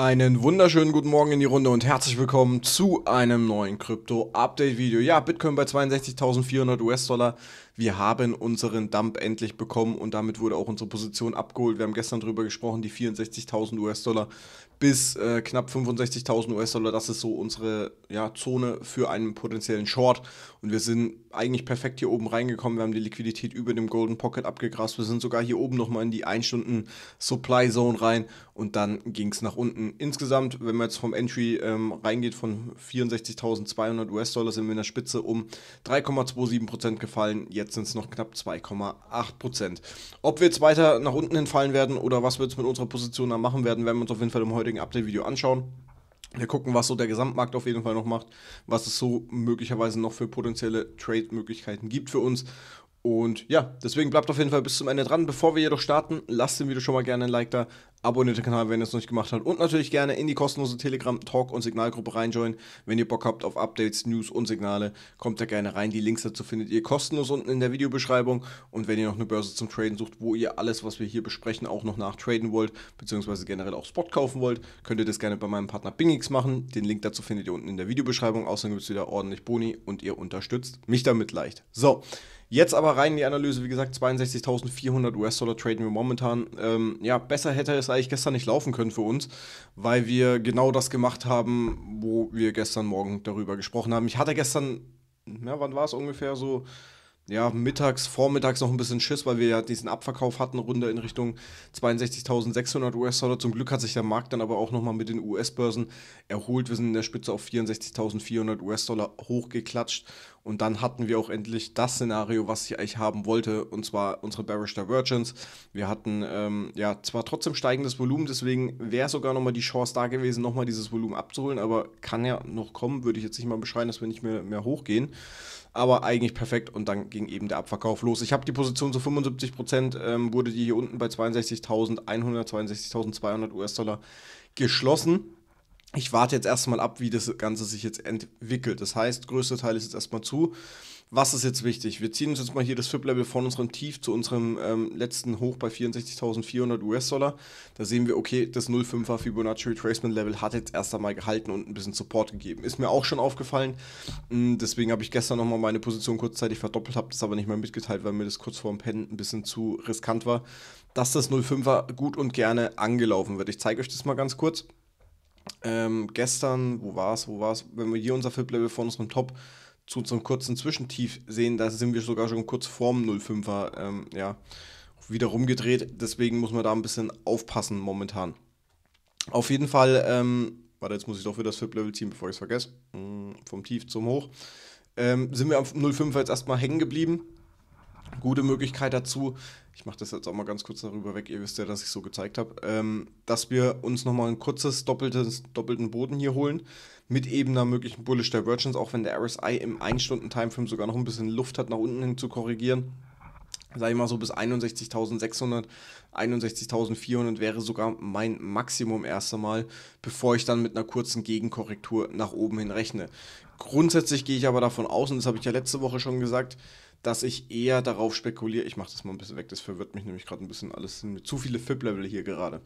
Einen wunderschönen guten Morgen in die Runde und herzlich willkommen zu einem neuen Krypto-Update-Video. Ja, Bitcoin bei 62.400 US-Dollar wir haben unseren Dump endlich bekommen und damit wurde auch unsere Position abgeholt. Wir haben gestern darüber gesprochen, die 64.000 US-Dollar bis äh, knapp 65.000 US-Dollar, das ist so unsere ja, Zone für einen potenziellen Short. Und wir sind eigentlich perfekt hier oben reingekommen. Wir haben die Liquidität über dem Golden Pocket abgegrast. Wir sind sogar hier oben nochmal in die 1 Stunden Supply Zone rein und dann ging es nach unten. Insgesamt, wenn man jetzt vom Entry ähm, reingeht von 64.200 US-Dollar, sind wir in der Spitze um 3,27% gefallen. Jetzt jetzt sind es noch knapp 2,8 Prozent. Ob wir jetzt weiter nach unten hinfallen werden oder was wir jetzt mit unserer Position dann machen werden, werden wir uns auf jeden Fall im heutigen Update-Video anschauen. Wir gucken, was so der Gesamtmarkt auf jeden Fall noch macht, was es so möglicherweise noch für potenzielle Trade-Möglichkeiten gibt für uns. Und ja, deswegen bleibt auf jeden Fall bis zum Ende dran. Bevor wir jedoch starten, lasst dem Video schon mal gerne ein Like da, Abonniert den Kanal, wenn ihr es noch nicht gemacht habt. Und natürlich gerne in die kostenlose Telegram-Talk- und Signalgruppe reinjoinen. Wenn ihr Bock habt auf Updates, News und Signale, kommt da gerne rein. Die Links dazu findet ihr kostenlos unten in der Videobeschreibung. Und wenn ihr noch eine Börse zum Traden sucht, wo ihr alles, was wir hier besprechen, auch noch nachtraden wollt, beziehungsweise generell auch Spot kaufen wollt, könnt ihr das gerne bei meinem Partner Bingix machen. Den Link dazu findet ihr unten in der Videobeschreibung. Außerdem gibt es wieder ordentlich Boni und ihr unterstützt mich damit leicht. So. Jetzt aber rein in die Analyse, wie gesagt, 62.400 US-Dollar traden wir momentan. Ähm, ja, besser hätte es eigentlich gestern nicht laufen können für uns, weil wir genau das gemacht haben, wo wir gestern Morgen darüber gesprochen haben. Ich hatte gestern, ja, wann war es ungefähr so ja, mittags, vormittags noch ein bisschen Schiss, weil wir ja diesen Abverkauf hatten, runter in Richtung 62.600 US-Dollar. Zum Glück hat sich der Markt dann aber auch nochmal mit den US-Börsen erholt. Wir sind in der Spitze auf 64.400 US-Dollar hochgeklatscht. Und dann hatten wir auch endlich das Szenario, was ich eigentlich haben wollte, und zwar unsere Bearish Divergence. Wir hatten ähm, ja zwar trotzdem steigendes Volumen, deswegen wäre sogar nochmal die Chance da gewesen, nochmal dieses Volumen abzuholen, aber kann ja noch kommen, würde ich jetzt nicht mal beschreiben, dass wir nicht mehr, mehr hochgehen aber eigentlich perfekt und dann ging eben der Abverkauf los. Ich habe die Position zu 75 Prozent, ähm, wurde die hier unten bei 62.100, 62.200 US-Dollar geschlossen. Ich warte jetzt erstmal ab, wie das Ganze sich jetzt entwickelt. Das heißt, größter Teil ist jetzt erstmal zu was ist jetzt wichtig? Wir ziehen uns jetzt mal hier das FIP-Level von unserem Tief zu unserem ähm, letzten Hoch bei 64.400 US-Dollar. Da sehen wir, okay, das 0,5er Fibonacci Retracement Level hat jetzt erst einmal gehalten und ein bisschen Support gegeben. Ist mir auch schon aufgefallen. Mm, deswegen habe ich gestern nochmal meine Position kurzzeitig verdoppelt, habe das aber nicht mehr mitgeteilt, weil mir das kurz vorm Pennen ein bisschen zu riskant war, dass das 0,5er gut und gerne angelaufen wird. Ich zeige euch das mal ganz kurz. Ähm, gestern, wo war es, wo war es, wenn wir hier unser FIP-Level von unserem Top zu unserem kurzen Zwischentief sehen, da sind wir sogar schon kurz vorm 05er ähm, ja, wieder rumgedreht. Deswegen muss man da ein bisschen aufpassen momentan. Auf jeden Fall, ähm, warte, jetzt muss ich doch wieder das Flip-Level ziehen, bevor ich es vergesse. Hm, vom Tief zum Hoch. Ähm, sind wir am 05er jetzt erstmal hängen geblieben, gute Möglichkeit dazu, ich mache das jetzt auch mal ganz kurz darüber weg, ihr wisst ja, dass ich so gezeigt habe, ähm, dass wir uns nochmal ein kurzes doppeltes, doppelten Boden hier holen mit eben einer möglichen Bullish Divergence, auch wenn der RSI im 1-Stunden-Timeframe sogar noch ein bisschen Luft hat, nach unten hin zu korrigieren. Sag ich mal so bis 61.600, 61.400 wäre sogar mein Maximum erst einmal, bevor ich dann mit einer kurzen Gegenkorrektur nach oben hin rechne. Grundsätzlich gehe ich aber davon aus, und das habe ich ja letzte Woche schon gesagt, dass ich eher darauf spekuliere. Ich mache das mal ein bisschen weg, das verwirrt mich nämlich gerade ein bisschen alles. sind mir zu viele FIP-Level hier gerade.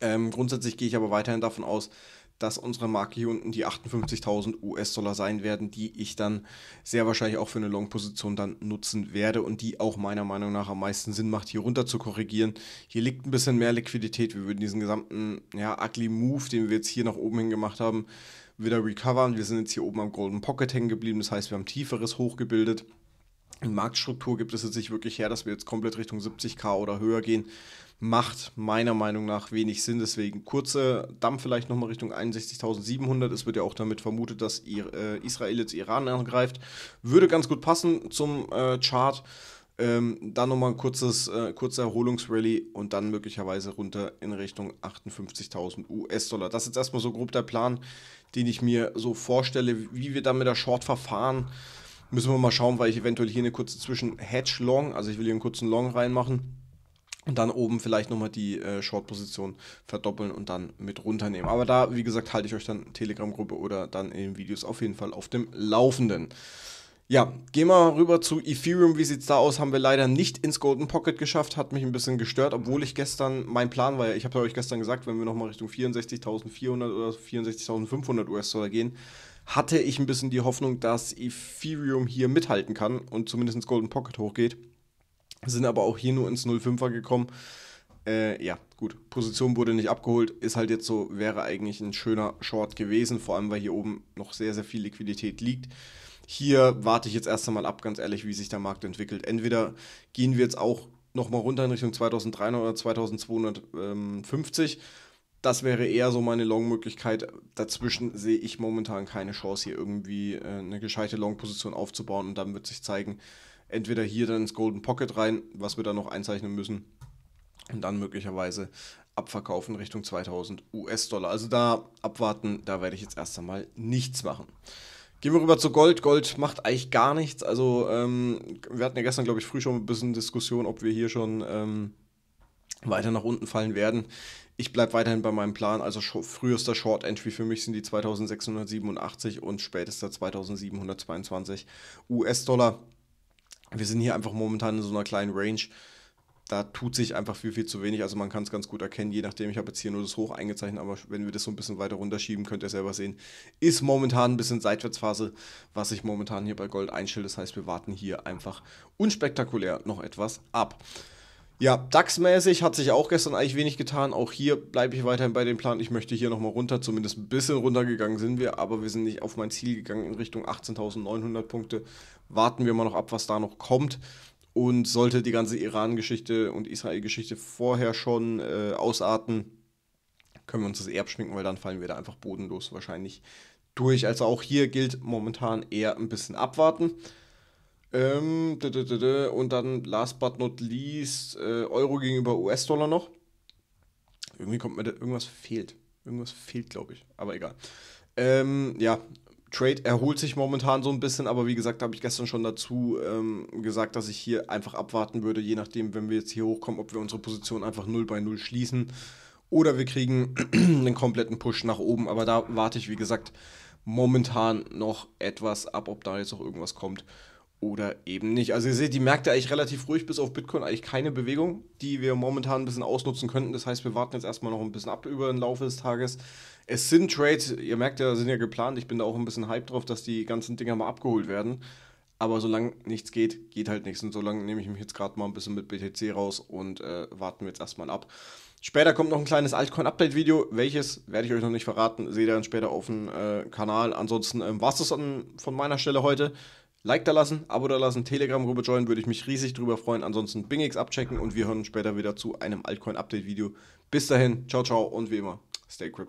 Ähm, grundsätzlich gehe ich aber weiterhin davon aus, dass unsere Marke hier unten die 58.000 US-Dollar sein werden, die ich dann sehr wahrscheinlich auch für eine Long-Position dann nutzen werde und die auch meiner Meinung nach am meisten Sinn macht, hier runter zu korrigieren. Hier liegt ein bisschen mehr Liquidität. Wir würden diesen gesamten ja, ugly Move, den wir jetzt hier nach oben hin gemacht haben, wieder recovern. Wir sind jetzt hier oben am Golden Pocket hängen geblieben. Das heißt, wir haben tieferes Hoch gebildet. Marktstruktur gibt es jetzt nicht wirklich her, dass wir jetzt komplett Richtung 70k oder höher gehen. Macht meiner Meinung nach wenig Sinn. Deswegen kurze Dampf vielleicht nochmal Richtung 61.700. Es wird ja auch damit vermutet, dass äh, Israel jetzt Iran angreift. Würde ganz gut passen zum äh, Chart. Ähm, dann nochmal ein kurzes, äh, kurzer Erholungsrally und dann möglicherweise runter in Richtung 58.000 US-Dollar. Das ist jetzt erstmal so grob der Plan, den ich mir so vorstelle, wie wir dann mit der Short verfahren. Müssen wir mal schauen, weil ich eventuell hier eine kurze zwischen Hedge Long, also ich will hier einen kurzen Long reinmachen und dann oben vielleicht nochmal die äh, Short-Position verdoppeln und dann mit runternehmen. Aber da, wie gesagt, halte ich euch dann Telegram-Gruppe oder dann in den Videos auf jeden Fall auf dem Laufenden. Ja, gehen wir rüber zu Ethereum. Wie sieht es da aus? Haben wir leider nicht ins Golden Pocket geschafft, hat mich ein bisschen gestört, obwohl ich gestern, mein Plan war ja, ich habe euch gestern gesagt, wenn wir nochmal Richtung 64.400 oder 64.500 US-Dollar gehen, hatte ich ein bisschen die Hoffnung, dass Ethereum hier mithalten kann und zumindest ins Golden Pocket hochgeht. Sind aber auch hier nur ins 05er gekommen. Äh, ja, gut, Position wurde nicht abgeholt, ist halt jetzt so, wäre eigentlich ein schöner Short gewesen, vor allem weil hier oben noch sehr, sehr viel Liquidität liegt. Hier warte ich jetzt erst einmal ab, ganz ehrlich, wie sich der Markt entwickelt. Entweder gehen wir jetzt auch nochmal runter in Richtung 2300 oder 2250 das wäre eher so meine Long-Möglichkeit. Dazwischen sehe ich momentan keine Chance, hier irgendwie äh, eine gescheite Long-Position aufzubauen. Und dann wird sich zeigen, entweder hier dann ins Golden Pocket rein, was wir da noch einzeichnen müssen, und dann möglicherweise abverkaufen Richtung 2000 US-Dollar. Also da abwarten, da werde ich jetzt erst einmal nichts machen. Gehen wir rüber zu Gold. Gold macht eigentlich gar nichts. Also ähm, wir hatten ja gestern, glaube ich, früh schon ein bisschen Diskussion, ob wir hier schon... Ähm, weiter nach unten fallen werden. Ich bleibe weiterhin bei meinem Plan, also frühester Short Entry für mich sind die 2687 und spätester 2722 US-Dollar. Wir sind hier einfach momentan in so einer kleinen Range. Da tut sich einfach viel, viel zu wenig. Also man kann es ganz gut erkennen, je nachdem. Ich habe jetzt hier nur das Hoch eingezeichnet, aber wenn wir das so ein bisschen weiter runterschieben, könnt ihr selber sehen, ist momentan ein bisschen Seitwärtsphase, was sich momentan hier bei Gold einstellt. Das heißt, wir warten hier einfach unspektakulär noch etwas ab. Ja, DAX-mäßig hat sich auch gestern eigentlich wenig getan. Auch hier bleibe ich weiterhin bei dem Plan. Ich möchte hier nochmal runter. Zumindest ein bisschen runtergegangen sind wir, aber wir sind nicht auf mein Ziel gegangen in Richtung 18.900 Punkte. Warten wir mal noch ab, was da noch kommt. Und sollte die ganze Iran-Geschichte und Israel-Geschichte vorher schon äh, ausarten, können wir uns das eher abschminken, weil dann fallen wir da einfach bodenlos wahrscheinlich durch. Also auch hier gilt momentan eher ein bisschen abwarten. Ähm, und dann last but not least äh, Euro gegenüber US-Dollar noch. Irgendwie kommt mir da, irgendwas fehlt. Irgendwas fehlt, glaube ich. Aber egal. Ähm, ja, Trade erholt sich momentan so ein bisschen, aber wie gesagt, habe ich gestern schon dazu ähm, gesagt, dass ich hier einfach abwarten würde, je nachdem, wenn wir jetzt hier hochkommen, ob wir unsere Position einfach 0 bei 0 schließen oder wir kriegen einen kompletten Push nach oben. Aber da warte ich, wie gesagt, momentan noch etwas ab, ob da jetzt noch irgendwas kommt oder eben nicht. Also ihr seht, die Märkte eigentlich relativ ruhig, bis auf Bitcoin eigentlich keine Bewegung, die wir momentan ein bisschen ausnutzen könnten. Das heißt, wir warten jetzt erstmal noch ein bisschen ab über den Laufe des Tages. Es sind Trades, ihr merkt ja, sind ja geplant. Ich bin da auch ein bisschen hype drauf, dass die ganzen Dinger mal abgeholt werden. Aber solange nichts geht, geht halt nichts. Und solange nehme ich mich jetzt gerade mal ein bisschen mit BTC raus und äh, warten wir jetzt erstmal ab. Später kommt noch ein kleines Altcoin-Update-Video. Welches werde ich euch noch nicht verraten. Seht ihr dann später auf dem äh, Kanal. Ansonsten ähm, war es das an, von meiner Stelle heute. Like da lassen, Abo da lassen, Telegram-Gruppe joinen, würde ich mich riesig drüber freuen. Ansonsten Bingix abchecken und wir hören später wieder zu einem Altcoin-Update-Video. Bis dahin, ciao, ciao und wie immer, stay crypto.